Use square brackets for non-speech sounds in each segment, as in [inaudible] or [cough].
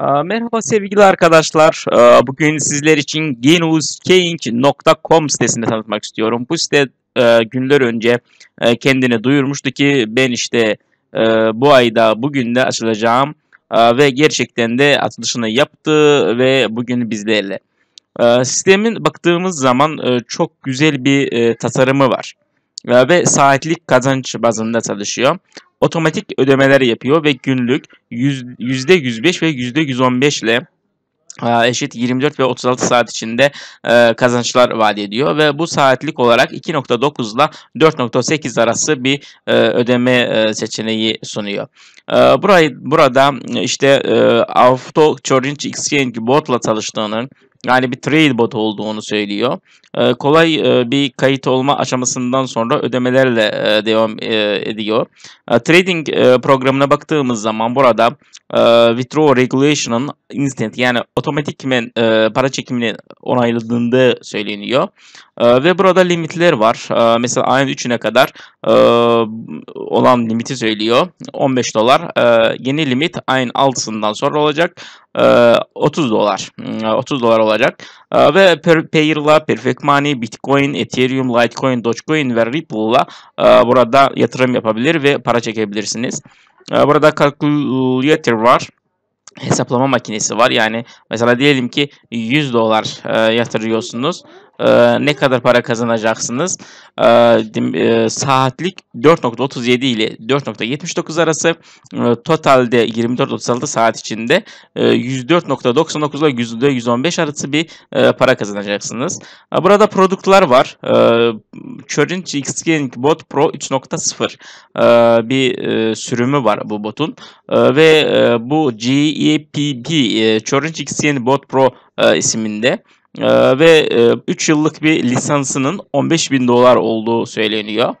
Merhaba sevgili arkadaşlar. Bugün sizler için genuskeying.com sitesini tanıtmak istiyorum. Bu site günler önce kendini duyurmuştu ki ben işte bu ayda bugün de açılacağım ve gerçekten de açılışını yaptı ve bugün bizlerle. Sistemin baktığımız zaman çok güzel bir tasarımı var ve saatlik kazanç bazında çalışıyor otomatik ödemeler yapıyor ve günlük yüz, %105 ve %115 ile e, eşit 24 ve 36 saat içinde e, kazançlar vaat ediyor ve bu saatlik olarak 2.9 ile 4.8 arası bir e, ödeme seçeneği sunuyor. E, burayı burada işte e, Auto Exchange Bot'la çalıştığının yani bir trade bot olduğunu söylüyor. E, kolay e, bir kayıt olma aşamasından sonra ödemelerle e, devam e, ediyor. E, trading e, programına baktığımız zaman burada e, withdrawal regulation'ın instant yani otomatikmen e, para çekimini onayladığında söyleniyor. E, ve burada limitler var. E, mesela aynı 3'üne kadar e, olan limiti söylüyor. 15 dolar. E, yeni limit aynı 6'sından sonra olacak. 30 ee, dolar 30 hmm, dolar olacak ee, ve per Perfect Money, Bitcoin, Ethereum, Litecoin, Dogecoin ve Ripple'la e, burada yatırım yapabilir ve para çekebilirsiniz. Ee, burada calculator var hesaplama makinesi var. Yani mesela diyelim ki 100 dolar e, yatırıyorsunuz e, ne kadar para kazanacaksınız? E, e, saatlik 4.37 ile 4.79 arası e, totalde 24.36 saat içinde e, 104.99 ile %115 arası bir e, para kazanacaksınız. E, burada produktlar var. E, Chorinch x Bot Pro 3.0 e, bir e, sürümü var bu botun. E, ve e, bu GEPB e, e Chorinch x Bot Pro e, isiminde ee, ve e, 3 yıllık bir lisansının 15 bin dolar olduğu söyleniyor.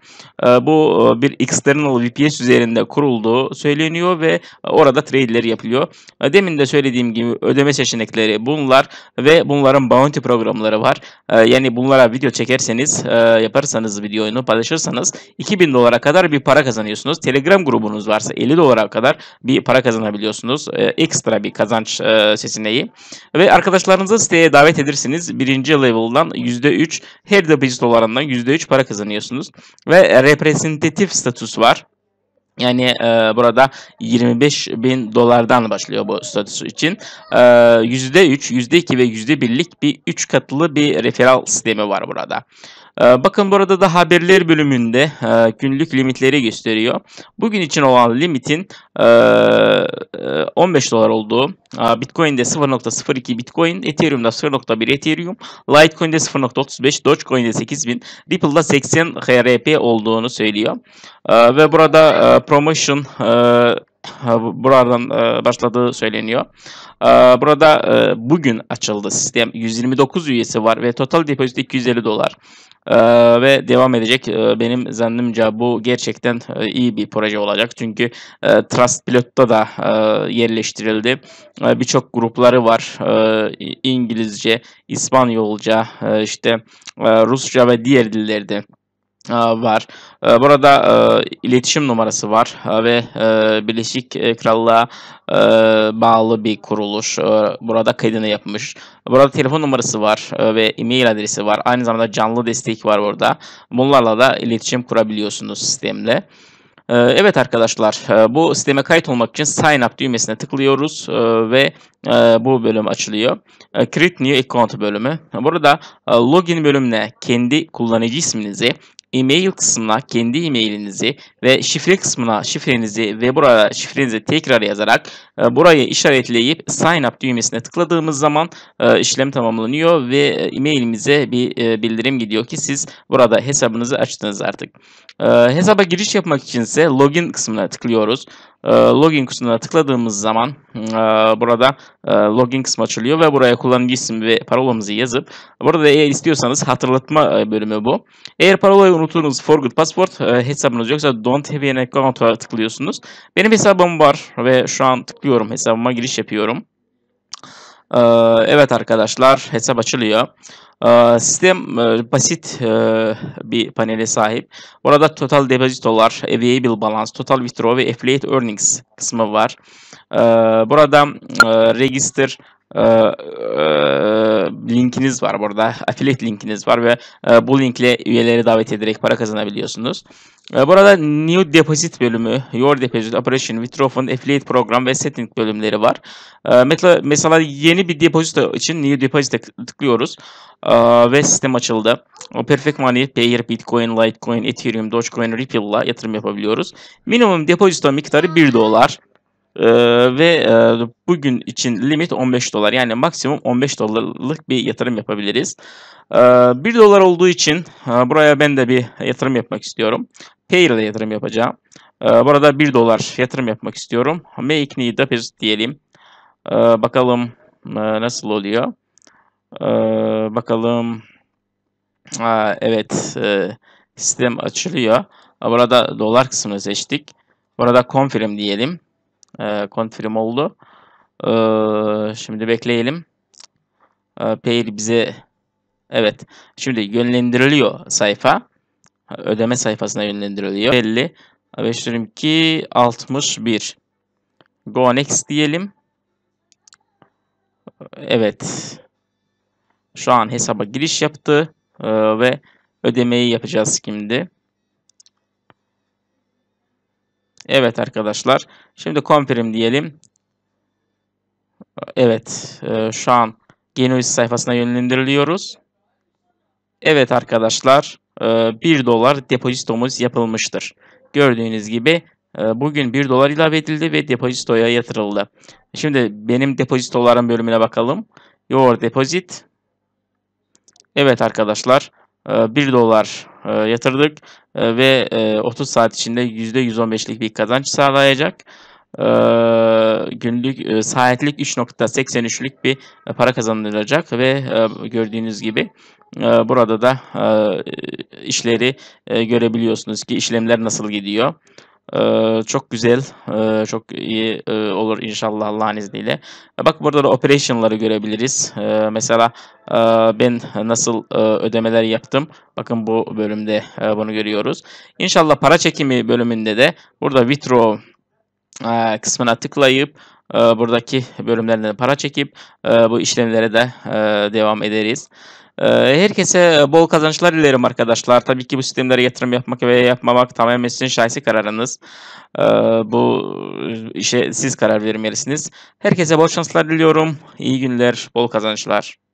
Ee, bu e, bir external VPS üzerinde kurulduğu söyleniyor ve e, orada trade'leri yapılıyor. E, demin de söylediğim gibi ödeme seçenekleri bunlar ve bunların bounty programları var. E, yani bunlara video çekerseniz, e, yaparsanız videoyu paylaşırsanız 2000 dolara kadar bir para kazanıyorsunuz. Telegram grubunuz varsa 50 dolara kadar bir para kazanabiliyorsunuz. E, ekstra bir kazanç e, seçeneği. Ve arkadaşlarınızı siteye davet edirseniz yapabilirsiniz. Birinci level'dan %3 her depozit oranından %3 para kazanıyorsunuz. Ve representatif status var. Yani e, burada 25 bin dolardan başlıyor bu statüsü için. E, %3, %2 ve %1'lik bir 3 katlı bir referal sistemi var burada. Ee, bakın burada da haberler bölümünde e, günlük limitleri gösteriyor. Bugün için olan limitin 15 e, e, dolar olduğu, Bitcoin'de 0.02 Bitcoin, Ethereum'da 0.1 Ethereum, Litecoin'de 0.35, Dogecoin'de 8000, Ripple'da 80 HRP olduğunu söylüyor. Ve burada promotion buradan başladığı söyleniyor. Burada bugün açıldı sistem. 129 üyesi var ve total depozit 250 dolar. Ee, ve devam edecek. Ee, benim zannımca bu gerçekten e, iyi bir proje olacak. Çünkü e, Trust Pilot'ta da e, yerleştirildi. E, Birçok grupları var. E, İngilizce, İspanyolca, e, işte e, Rusça ve diğer dillerde ee, var. Ee, burada e, iletişim numarası var e, ve e, Birleşik Krallığa bağlı bir kuruluş. Burada kaydını yapmış. Burada telefon numarası var ve e-mail adresi var. Aynı zamanda canlı destek var burada. Bunlarla da iletişim kurabiliyorsunuz sistemle. Evet arkadaşlar bu sisteme kayıt olmak için sign up düğmesine tıklıyoruz ve bu bölüm açılıyor. Create New Account bölümü. Burada login bölümüne kendi kullanıcı isminizi e-mail kısmına kendi e-mailinizi ve şifre kısmına şifrenizi ve burada şifrenizi tekrar yazarak e, burayı işaretleyip sign up düğmesine tıkladığımız zaman e, işlem tamamlanıyor ve e, e-mailimize bir e, bildirim gidiyor ki siz burada hesabınızı açtınız artık. E, hesaba giriş yapmak içinse login kısmına tıklıyoruz e, login kısmına tıkladığımız zaman e, burada e, login kısmı açılıyor ve buraya kullanıcı isim ve parolamızı yazıp burada eğer istiyorsanız hatırlatma e, bölümü bu. Eğer parolayı unuttuğunuz forgot password e, hesabınız yoksa don't have an account'a tıklıyorsunuz. Benim hesabım var ve şu an tıklıyorum hesabıma giriş yapıyorum. Ee, evet arkadaşlar hesap açılıyor. Ee, sistem e, basit e, bir panele sahip. Burada total depozitolar, available balance, total withdraw ve affiliate earnings kısmı var. Ee, burada e, register ee, e, linkiniz var burada. [laughs] Affiliate linkiniz var ve e, bu linkle üyeleri davet ederek para kazanabiliyorsunuz. Ee, burada New Deposit bölümü, Your Deposit Operation, Withdraw Fund, Affiliate Program ve Setting bölümleri var. Ee, mesela, mesela yeni bir depozito için New Deposit'e tıklıyoruz ve sistem açıldı. O Perfect Money, Payer, Bitcoin, Litecoin, Ethereum, Dogecoin, Ripple'la yatırım yapabiliyoruz. Minimum depozito miktarı 1 dolar. Ee, ve e, bugün için limit 15 dolar yani maksimum 15 dolarlık bir yatırım yapabiliriz. Ee, 1 dolar olduğu için e, buraya ben de bir yatırım yapmak istiyorum. Pay ile yatırım yapacağım. Ee, burada 1 dolar yatırım yapmak istiyorum. Make new deposit diyelim. Ee, bakalım e, nasıl oluyor. Ee, bakalım. Aa, evet e, sistem açılıyor. Burada dolar kısmını seçtik. Burada confirm diyelim e, oldu. Ee, şimdi bekleyelim. E, bize evet şimdi yönlendiriliyor sayfa. Ödeme sayfasına yönlendiriliyor. Belli. 522 61 Go next diyelim. Evet. Şu an hesaba giriş yaptı ve ödemeyi yapacağız şimdi. Evet arkadaşlar. Şimdi comprim diyelim. Evet. E, şu an Genius sayfasına yönlendiriliyoruz. Evet arkadaşlar. E, 1 dolar depozitomuz yapılmıştır. Gördüğünüz gibi e, bugün 1 dolar ilave edildi ve depozitoya yatırıldı. Şimdi benim depozitoların bölümüne bakalım. Your depozit. Evet arkadaşlar. 1 e, dolar e, yatırdık e, ve 30 e, saat içinde %115'lik bir kazanç sağlayacak. günlük e, saatlik 3.83'lük bir para kazanılacak ve gördüğünüz gibi burada da işleri görebiliyorsunuz ki işlemler nasıl gidiyor. Ee, çok güzel, ee, çok iyi e, olur inşallah Allah'ın izniyle. E, bak burada da operation'ları görebiliriz. Ee, mesela e, ben nasıl e, ödemeler yaptım. Bakın bu bölümde e, bunu görüyoruz. İnşallah para çekimi bölümünde de burada withdraw e, kısmına tıklayıp e, buradaki bölümlerden para çekip e, bu işlemlere de e, devam ederiz. herkese bol kazançlar dilerim arkadaşlar. Tabii ki bu sistemlere yatırım yapmak veya yapmamak tamamen sizin şahsi kararınız. bu işe siz karar vermelisiniz. Herkese bol şanslar diliyorum. İyi günler, bol kazançlar.